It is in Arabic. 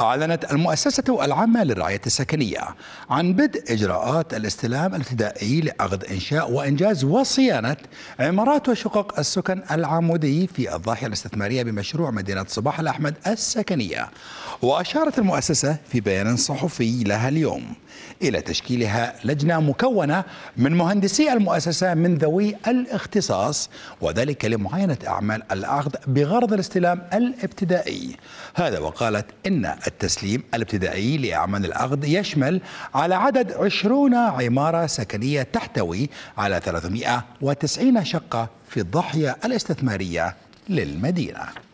أعلنت المؤسسة العامة للرعاية السكنية عن بدء إجراءات الاستلام الابتدائي لأخذ إنشاء وإنجاز وصيانة عمارات وشقق السكن العمودي في الضاحية الاستثمارية بمشروع مدينة صباح الأحمد السكنية وأشارت المؤسسة في بيان صحفي لها اليوم إلى تشكيلها لجنة مكونة من مهندسي المؤسسة من ذوي الاختصاص وذلك لمعاينة أعمال العقد بغرض الاستلام الابتدائي هذا وقالت إن التسليم الابتدائي لأعمال الأخذ يشمل على عدد 20 عمارة سكنية تحتوي على 390 شقة في الضاحية الاستثمارية للمدينة